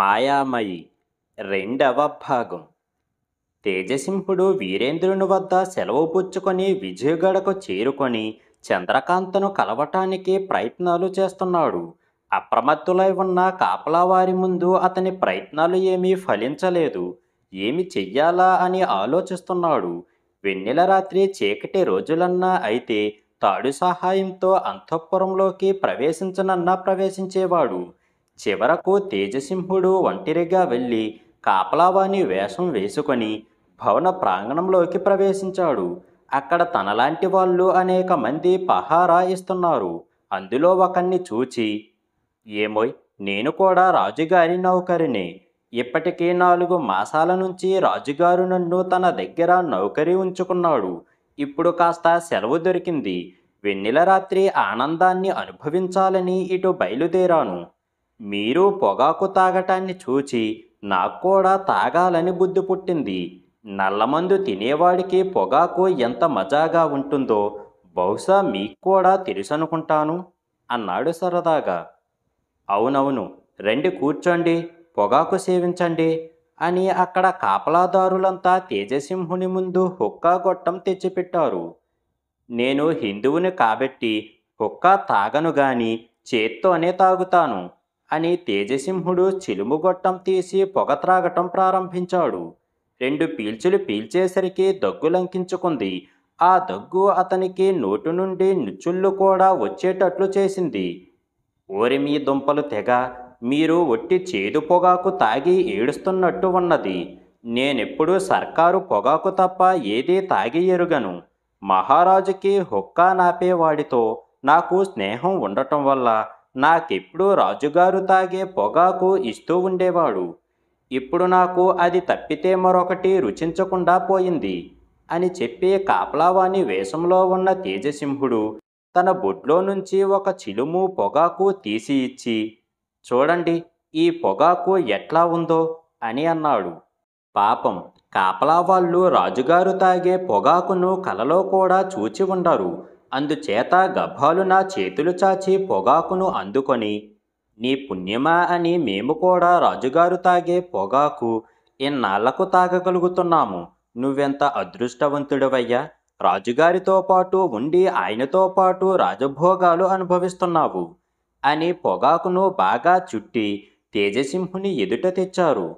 మాయామయి రెండవ భాగం తేజసింహుడు వీరేంద్రుని వద్ద సెలవు పుచ్చుకొని విజయగడకు చేరుకొని చంద్రకాంతను కలవటానికి ప్రయత్నాలు చేస్తున్నాడు అప్రమత్తులై ఉన్న కాపలావారి ముందు అతని ప్రయత్నాలు ఏమీ ఫలించలేదు ఏమి చెయ్యాలా అని ఆలోచిస్తున్నాడు వెన్నెల రాత్రి చీకటి రోజులన్నా అయితే తాడు సహాయంతో అంతఃపురంలోకి ప్రవేశించనన్నా ప్రవేశించేవాడు చివరకు తేజసింహుడు ఒంటరిగా వెళ్ళి కాపలావాణి వేషం వేసుకొని భవన ప్రాంగణంలోకి ప్రవేశించాడు అక్కడ తనలాంటి వాళ్ళు అనేక మంది పహారా ఇస్తున్నారు అందులో ఒకన్ని చూచి ఏమోయ్ నేను కూడా రాజుగారి నౌకరిని ఇప్పటికీ నాలుగు మాసాల నుంచి రాజుగారు నన్ను తన దగ్గర నౌకరి ఉంచుకున్నాడు ఇప్పుడు కాస్త సెలవు దొరికింది వెన్నెల రాత్రి ఆనందాన్ని అనుభవించాలని ఇటు బయలుదేరాను మీరు పొగాకు తాగటాన్ని చూచి నాకు కూడా తాగాలని బుద్ధి పుట్టింది నల్లమందు తినేవాడికి పొగాకు ఎంత మజాగా ఉంటుందో బహుశా మీకు కూడా తెలుసనుకుంటాను అన్నాడు సరదాగా అవునవును రండి కూర్చోండి పొగాకు సేవించండి అని అక్కడ కాపలాదారులంతా తేజసింహుని ముందు హుక్కా గొట్టం తెచ్చిపెట్టారు నేను హిందువుని కాబట్టి హుక్కా తాగను గాని చేత్తోనే తాగుతాను అని తేజసింహుడు చిలుము గొట్టం తీసి పొగ త్రాగటం ప్రారంభించాడు రెండు పీల్చులు పీల్చేసరికి దగ్గు లంకించుకుంది ఆ దగ్గు అతనికి నోటు నుండి నుచ్చుళ్ళు కూడా వచ్చేటట్లు చేసింది ఓరి మీ దుంపలు తెగ మీరు ఒట్టి చేదు పొగాకు తాగి ఏడుస్తున్నట్టు ఉన్నది నేనెప్పుడు సర్కారు పొగాకు తప్ప ఏదీ తాగి ఎరుగను మహారాజుకి హుక్కా నాపేవాడితో నాకు స్నేహం ఉండటం వల్ల నాకెప్పుడూ రాజుగారు తాగే పొగాకు ఇస్తూ ఉండేవాడు ఇప్పుడు నాకు అది తప్పితే మరొకటి రుచించకుండా పోయింది అని చెప్పి కాపలావాణి వేషంలో ఉన్న తేజసింహుడు తన బొడ్లో నుంచి ఒక చిలుము పొగాకు తీసి ఇచ్చి చూడండి ఈ పొగాకు ఎట్లా ఉందో అని అన్నాడు పాపం కాపలా వాళ్ళు రాజుగారు తాగే పొగాకును కలలో కూడా చూచి ఉండరు అందుచేత గభాలు నా చేతులు చాచి పొగాకును అందుకొని నీ పుణ్యమా అని మేము కూడా రాజుగారు తాగే పొగాకు ఇన్నాళ్లకు తాగగలుగుతున్నాము నువ్వెంత అదృష్టవంతుడవయ్యా రాజుగారితో పాటు ఉండి ఆయనతో పాటు రాజభోగాలు అనుభవిస్తున్నావు అని పొగాకును బాగా చుట్టి తేజసింహుని ఎదుట తెచ్చారు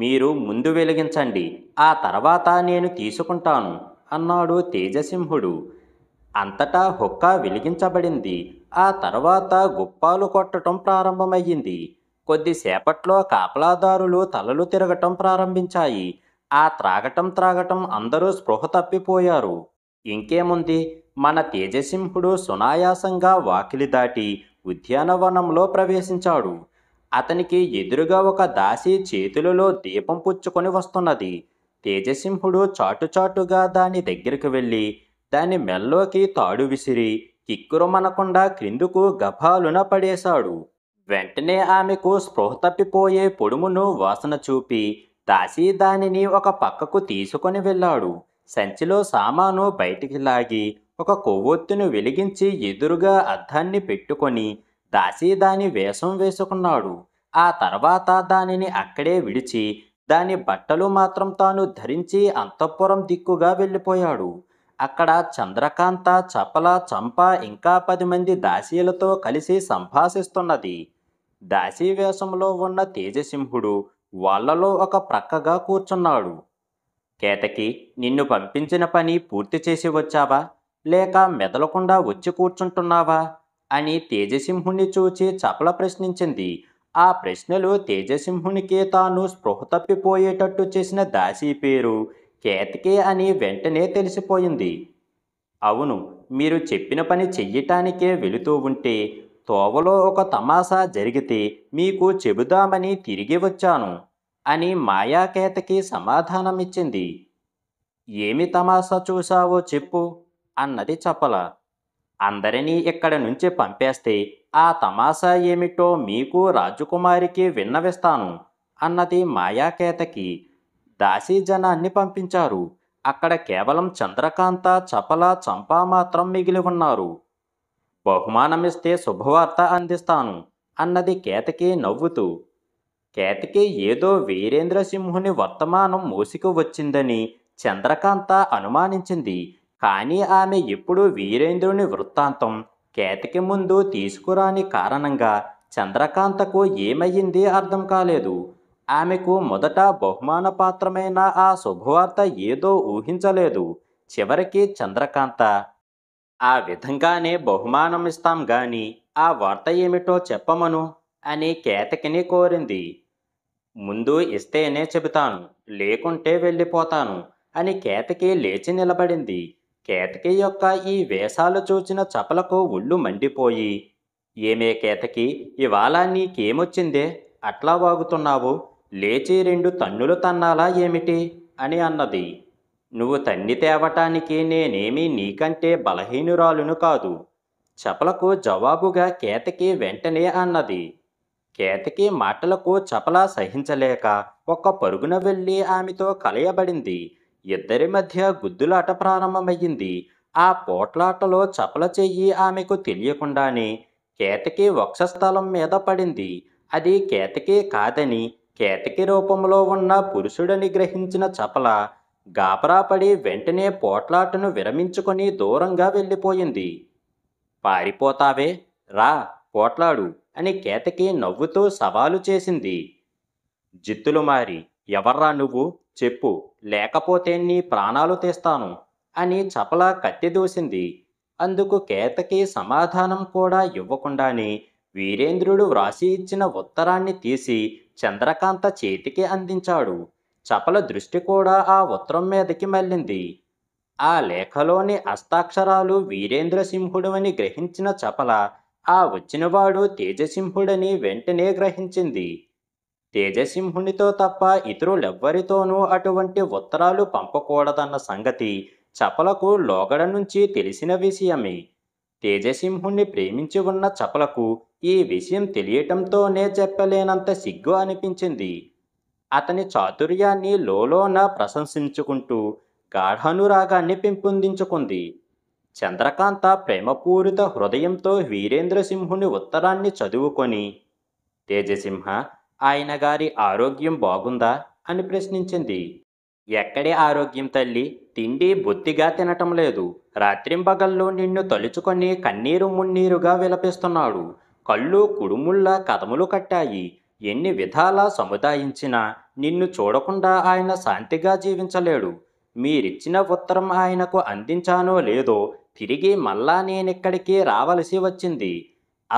మీరు ముందు వెలిగించండి ఆ తర్వాత నేను తీసుకుంటాను అన్నాడు తేజసింహుడు అంతటా హుక్కా వెలిగించబడింది ఆ తర్వాత గుప్పాలు కొట్టడం ప్రారంభమయ్యింది కొద్దిసేపట్లో కాపలాదారులు తలలు తిరగటం ప్రారంభించాయి ఆ త్రాగటం త్రాగటం అందరూ స్పృహ తప్పిపోయారు ఇంకేముంది మన తేజసింహుడు సునాయాసంగా వాకిలి దాటి ఉద్యానవనంలో ప్రవేశించాడు అతనికి ఎదురుగా ఒక దాసి చేతులలో దీపం పుచ్చుకొని వస్తున్నది తేజసింహుడు చాటుచాటుగా దాని దగ్గరికి వెళ్ళి దాని మెల్లోకి తాడు విసిరి కిక్కురుమనకుండా క్రిందుకు గభాలున పడేశాడు వెంటనే ఆమెకు స్పృహ తప్పిపోయే పొడుమును వాసన చూపి దాసి దానిని ఒక పక్కకు తీసుకొని వెళ్ళాడు సంచిలో సామాను బయటికి లాగి ఒక కొవ్వొత్తును వెలిగించి ఎదురుగా అద్దాన్ని పెట్టుకొని దాసి దాని వేషం వేసుకున్నాడు ఆ తర్వాత దానిని అక్కడే విడిచి దాని బట్టలు మాత్రం తాను ధరించి అంతఃపురం దిక్కుగా వెళ్ళిపోయాడు అక్కడ చంద్రకాంత చపల చంప ఇంకా పది మంది దాసీలతో కలిసి సంభాషిస్తున్నది దాసీ వేషంలో ఉన్న తేజసింహుడు వాళ్లలో ఒక ప్రక్కగా కూర్చున్నాడు కేతకి నిన్ను పంపించిన పని పూర్తి చేసి వచ్చావా లేక మెదలకుండా వచ్చి కూర్చుంటున్నావా అని తేజసింహుణ్ణి చూచి చపల ప్రశ్నించింది ఆ ప్రశ్నలు తేజసింహునికి తాను స్పృహ తప్పిపోయేటట్టు చేసిన దాసీ పేరు కేతికే అని వెంటనే తెలిసిపోయింది అవును మీరు చెప్పిన పని చెయ్యటానికే వెళుతూ ఉంటే తోవలో ఒక తమాషా జరిగితే మీకు చెబుదామని తిరిగి వచ్చాను అని మాయాకేతకి సమాధానమిచ్చింది ఏమి తమాషా చూశావో చెప్పు అన్నది చపల అందరినీ ఇక్కడ నుంచి పంపేస్తే ఆ తమాషా ఏమిటో మీకు రాజకుమారికి విన్నవిస్తాను అన్నది మాయాకేతకి దాసీజనాన్ని పంపించారు అక్కడ కేవలం చంద్రకాంత చపల చంపా మాత్రం మిగిలి ఉన్నారు బహుమానమిస్తే శుభవార్త అందిస్తాను అన్నది కేతకి నవ్వుతూ కేతకి ఏదో వీరేంద్ర సింహుని వర్తమానం మూసికి వచ్చిందని చంద్రకాంత అనుమానించింది కానీ ఆమె ఎప్పుడు వీరేంద్రుని వృత్తాంతం కేతకి ముందు తీసుకురాని కారణంగా చంద్రకాంతకు ఏమయ్యింది అర్థం కాలేదు ఆమెకు మొదట బహుమాన పాత్రమైన ఆ శుభవార్త ఏదో ఊహించలేదు చివరికి చంద్రకాంత ఆ విధంగానే బహుమానం ఇస్తాం గాని ఆ వార్త ఏమిటో చెప్పమను అని కేతకిని కోరింది ముందు ఇస్తేనే చెబుతాను లేకుంటే వెళ్ళిపోతాను అని కేతకి లేచి నిలబడింది కేతకి యొక్క ఈ వేషాలు చూచిన చపలకు ఒళ్ళు మండిపోయి ఏమే కేతకి ఇవాళ నీకేమొచ్చిందే అట్లా వాగుతున్నావు లేచి రెండు తన్నులు తన్నాలా ఏమిటి అని అన్నది నువ్వు తన్ని తేవటానికి నేనేమీ నీకంటే బలహీనురాలును కాదు చపలకు జవాబుగా కేతకి వెంటనే అన్నది కేతకి మాటలకు చపల సహించలేక ఒక్క పరుగున వెళ్ళి ఆమెతో కలయబడింది ఇద్దరి మధ్య గుద్దులాట ప్రారంభమయ్యింది ఆ పోట్లాటలో చపల చెయ్యి ఆమెకు తెలియకుండానే కేతకి వక్షస్థలం మీద పడింది అది కేతకే కాదని కేతకి రూపంలో ఉన్న పురుషుడని గ్రహించిన చపల గాపరాపడి వెంటనే పోట్లాటను విరమించుకొని దూరంగా వెళ్ళిపోయింది పారిపోతావే రా పోట్లాడు అని కేతకి నవ్వుతూ సవాలు చేసింది జిత్తులు మారి ఎవర్రా నువ్వు చెప్పు లేకపోతే నీ ప్రాణాలు తీస్తాను అని చపల కత్తి దూసింది అందుకు కేతకి సమాధానం కూడా ఇవ్వకుండానే వీరేంద్రుడు వ్రాసి ఇచ్చిన ఉత్తరాన్ని తీసి చంద్రకాంత చేతికి అందించాడు చపల దృష్టి కూడా ఆ ఉత్తరం మీదకి మళ్ళింది ఆ లేఖలోని హస్తాక్షరాలు వీరేంద్ర అని గ్రహించిన చపల ఆ వచ్చినవాడు తేజసింహుడని వెంటనే గ్రహించింది తేజసింహునితో తప్ప ఇతరులెవ్వరితోనూ అటువంటి ఉత్తరాలు పంపకూడదన్న సంగతి చపలకు లోగడ నుంచి తెలిసిన విషయమే తేజసింహుణ్ణి ప్రేమించి ఉన్న చపలకు ఈ విషయం తెలియటంతోనే చెప్పలేనంత సిగ్గు అనిపించింది అతని చాతుర్యాన్ని లోలోన ప్రశంసించుకుంటూ గాఢానురాగాన్ని పెంపొందించుకుంది చంద్రకాంత ప్రేమపూరిత హృదయంతో వీరేంద్రసింహుని ఉత్తరాన్ని చదువుకొని తేజసింహ ఆయన గారి ఆరోగ్యం బాగుందా అని ప్రశ్నించింది ఎక్కడే ఆరోగ్యం తల్లి తిండి బొత్తిగా తినటం లేదు రాత్రింబగల్లో నిన్ను తలుచుకొని కన్నీరు మున్నీరుగా విలపిస్తున్నాడు కళ్ళు కుడుముళ్ళ కథములు కట్టాయి ఎన్ని విధాలా సముదాయించినా నిన్ను చూడకుండా ఆయన శాంతిగా జీవించలేడు మీరిచ్చిన ఉత్తరం ఆయనకు అందించానో లేదో తిరిగి మళ్ళా నేనిక్కడికి రావలసి వచ్చింది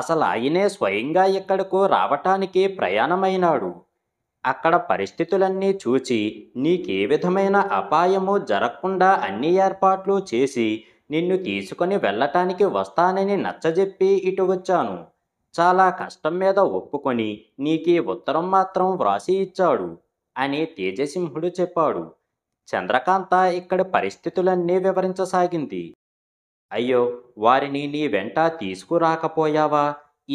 అసలు ఆయనే స్వయంగా ఇక్కడకు రావటానికి ప్రయాణమైనాడు అక్కడ పరిస్థితులన్నీ చూచి నీకే విధమైన అపాయము జరగకుండా అన్ని ఏర్పాట్లు చేసి నిన్ను తీసుకుని వెళ్ళటానికి వస్తానని నచ్చజెప్పి ఇటు వచ్చాను చాలా కష్టం మీద ఒప్పుకొని నీకీ ఉత్తరం మాత్రం వ్రాసి ఇచ్చాడు అని తేజసింహుడు చెప్పాడు చంద్రకాంత ఇక్కడి పరిస్థితులన్నీ వివరించసాగింది అయ్యో వారిని నీ వెంట తీసుకురాకపోయావా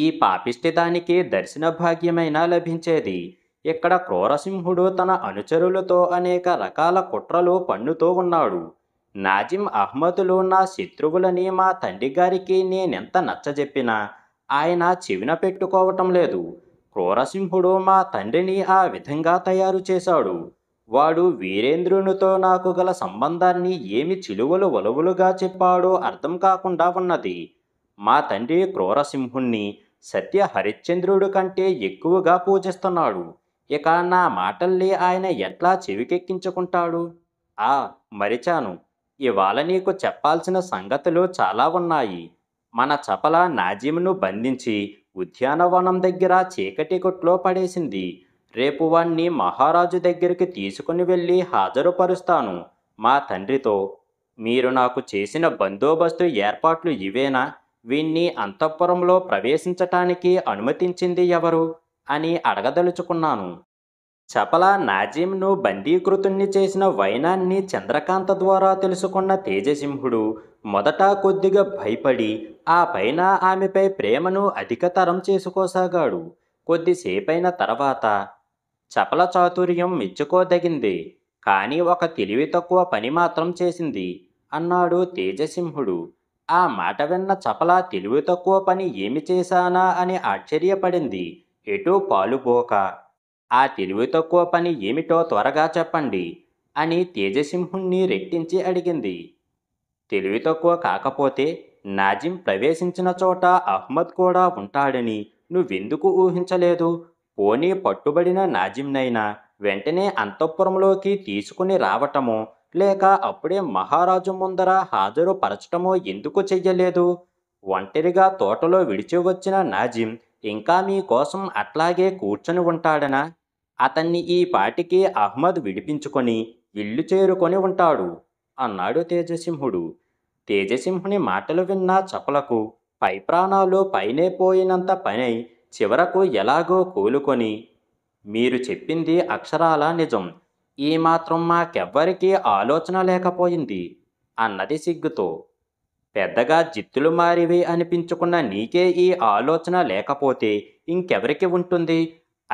ఈ పాపిష్టిదానికి దర్శన భాగ్యమైనా లభించేది ఇక్కడ క్రూరసింహుడు తన అనుచరులతో అనేక రకాల కుట్రలు పన్నుతూ ఉన్నాడు నాజిం అహ్మదులు నా శత్రువులని మా తండ్రి గారికి నేనెంత నచ్చజెప్పినా ఆయన చెవిన పెట్టుకోవటం లేదు క్రూరసింహుడు మా తండ్రిని ఆ విధంగా తయారు చేశాడు వాడు వీరేంద్రునితో నాకు గల సంబంధాన్ని ఏమి చిలువలు వలువులుగా చెప్పాడో అర్థం కాకుండా ఉన్నది మా తండ్రి క్రూరసింహుణ్ణి సత్య హరిశ్చంద్రుడు కంటే ఎక్కువగా పూజిస్తున్నాడు ఇక నా మాటల్ని ఆయన ఎట్లా చెవికెక్కించుకుంటాడు ఆ మరిచాను ఇవాళ నీకు చెప్పాల్సిన సంగతులు చాలా ఉన్నాయి మన చపల నాజిమ్ను బంధించి ఉద్యానవనం దగ్గర చీకటి కొట్లో పడేసింది రేపు వాణ్ణి మహారాజు దగ్గరికి తీసుకుని వెళ్ళి హాజరుపరుస్తాను మా తండ్రితో మీరు నాకు చేసిన బందోబస్తు ఏర్పాట్లు ఇవేనా వీణ్ణి అంతఃపురంలో ప్రవేశించటానికి అనుమతించింది ఎవరు అని అడగదలుచుకున్నాను చపల నాజిమ్ను బందీకృతుణ్ణి చేసిన వైనాన్ని చంద్రకాంత ద్వారా తెలుసుకున్న తేజసింహుడు మొదట కొద్దిగా భయపడి ఆ పైన ఆమెపై ప్రేమను అధికతరం చేసుకోసాగాడు కొద్దిసేపైన తర్వాత చపల చాతుర్యం మెచ్చుకోదగింది కానీ ఒక తెలివి తక్కువ పని మాత్రం చేసింది అన్నాడు తేజసింహుడు ఆ మాట విన్న చపల తెలివి తక్కువ పని ఏమి చేశానా అని ఆశ్చర్యపడింది ఎటు పాలుపోక ఆ తెలివి తక్కువ పని ఏమిటో త్వరగా చెప్పండి అని తేజసింహుణ్ణి రెట్టించి అడిగింది తెలివి తక్కువ కాకపోతే నాజిం ప్రవేశించిన చోట అహ్మద్ కూడా ఉంటాడని నువ్వెందుకు ఊహించలేదు పోనీ పట్టుబడిన నాజింనైనా వెంటనే అంతఃపురంలోకి తీసుకుని రావటమో లేక అప్పుడే మహారాజు ముందర హాజరుపరచటమో ఎందుకు చెయ్యలేదు ఒంటరిగా తోటలో విడిచి వచ్చిన నాజిం ఇంకా మీకోసం అట్లాగే కూర్చొని ఉంటాడనా అతన్ని ఈ పాటికి అహ్మద్ విడిపించుకొని ఇల్లు చేరుకొని ఉంటాడు అన్నాడు తేజసింహుడు తేజసింహుని మాటలు విన్న చపలకు పై ప్రాణాలు పైనే పోయినంత పనై చివరకు ఎలాగో కూలుకొని మీరు చెప్పింది అక్షరాల నిజం ఈ మాత్రం మాకెవ్వరికీ ఆలోచన లేకపోయింది అన్నది సిగ్గుతో పెద్దగా జిత్తులు మారివి అనిపించుకున్న నీకే ఈ ఆలోచన లేకపోతే ఇంకెవరికి ఉంటుంది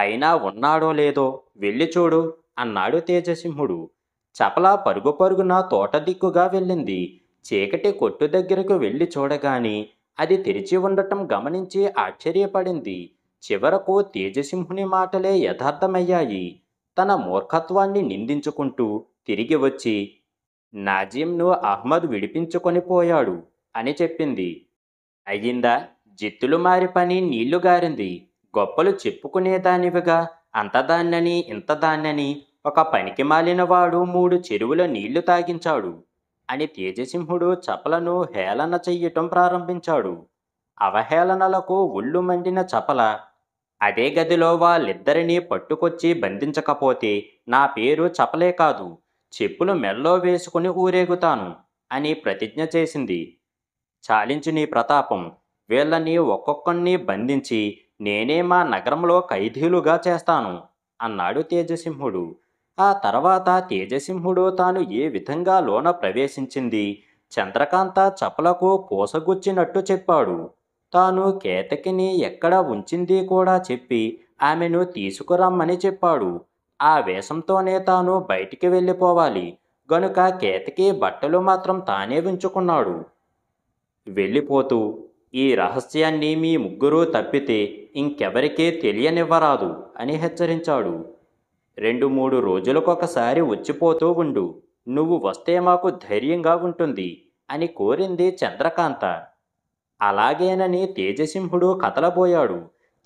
అయినా ఉన్నాడో లేదో వెళ్ళి చూడు అన్నాడు తేజసింహుడు చపల పరుగు పరుగున దిక్కుగా వెళ్ళింది చీకటి కొట్టు దగ్గరకు వెళ్ళి చూడగాని అది తెరిచి ఉండటం గమనించి ఆశ్చర్యపడింది చివరకు తేజసింహుని మాటలే యథార్థమయ్యాయి తన మూర్ఖత్వాన్ని నిందించుకుంటూ తిరిగి వచ్చి నాజీంను అహ్మద్ విడిపించుకొని పోయాడు అని చెప్పింది అయ్యిందా జిత్తులు మారి పని నీళ్లు గారింది గొప్పలు చెప్పుకునేదానివిగా అంతదాన్నని ఇంతదాన్నని ఒక పనికి మాలినవాడు మూడు చెరువుల నీళ్లు తాగించాడు అని తేజసింహుడు చపలను హేళన చెయ్యటం ప్రారంభించాడు అవహేళనలకు ఒళ్ళు మండిన చపల అదే గదిలో వాళ్ళిద్దరినీ పట్టుకొచ్చి బంధించకపోతే నా పేరు చపలే కాదు చెప్పులు మెల్లో వేసుకుని ఊరేగుతాను అని ప్రతిజ్ఞ చేసింది చాలించు నీ ప్రతాపం వీళ్ళని ఒక్కొక్కరిని బంధించి నేనే మా నగరంలో ఖైదీలుగా చేస్తాను అన్నాడు తేజసింహుడు ఆ తర్వాత తేజసింహుడు తాను ఏ విధంగా లోన ప్రవేశించింది చంద్రకాంత చపలకు పూసగుచ్చినట్టు చెప్పాడు తాను కేతకిని ఎక్కడ ఉంచింది కూడా చెప్పి ఆమెను తీసుకురమ్మని చెప్పాడు ఆ వేషంతోనే తాను బయటికి వెళ్ళిపోవాలి గనుక కేతకి బట్టలు మాత్రం తానే ఉంచుకున్నాడు వెళ్ళిపోతూ ఈ రహస్యాన్ని మీ ముగ్గురూ తప్పితే ఇంకెవరికీ తెలియనివ్వరాదు అని హెచ్చరించాడు రెండు మూడు రోజులకొకసారి వచ్చిపోతూ ఉండు నువ్వు వస్తే మాకు ధైర్యంగా ఉంటుంది అని కోరింది చంద్రకాంత అలాగేనని తేజసింహుడు కదలబోయాడు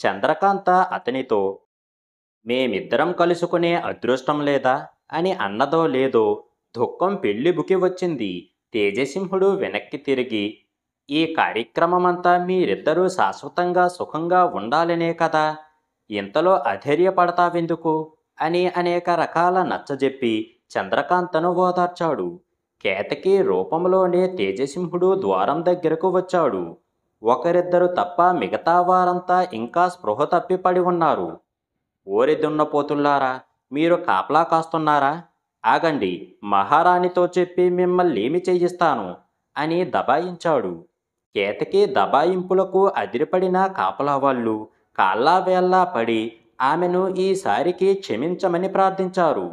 చంద్రకాంత అతనితో మేమిద్దరం కలుసుకునే అదృష్టం లేదా అని అన్నదో లేదో దుఃఖం పెళ్లి బుకి వచ్చింది తేజసింహుడు వెనక్కి తిరిగి ఈ కార్యక్రమమంతా మీరిద్దరూ శాశ్వతంగా సుఖంగా ఉండాలనే కదా ఇంతలో అధైర్యపడతావెందుకు అని అనేక రకాల నచ్చజెప్పి చంద్రకాంతను ఓదార్చాడు కేతకి రూపంలోనే తేజసింహుడు ద్వారం దగ్గరకు వచ్చాడు ఒకరిద్దరు తప్ప మిగతా వారంతా ఇంకా స్పృహ తప్పి పడి ఉన్నారు ఓరిదున్నపోతుల్లారా మీరు కాపలా కాస్తున్నారా ఆగండి మహారాణితో చెప్పి మిమ్మల్ని ఏమి చేయిస్తాను అని దబాయించాడు కేతకి దబాయింపులకు అదిరిపడిన కాపలా వాళ్ళు కాళ్ళా వేళ్లా పడి ఆమెను ఈసారికి క్షమించమని ప్రార్థించారు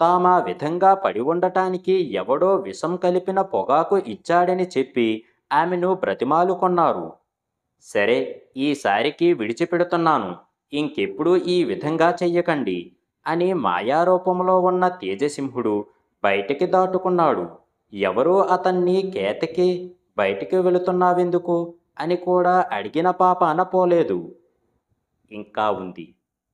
తామా విధంగా పడి ఉండటానికి ఎవడో విషం కలిపిన పొగాకు ఇచ్చాడని చెప్పి ఆమెను బ్రతిమాలుకొన్నారు సరే ఈసారికి విడిచిపెడుతున్నాను ఇంకెప్పుడు ఈ విధంగా చెయ్యకండి అని మాయారూపంలో ఉన్న తేజసింహుడు బయటికి దాటుకున్నాడు ఎవరూ అతన్ని కేతకి బయటికి వెళుతున్నావెందుకు అని కూడా అడిగిన పాపాన పోలేదు ఇంకా ఉంది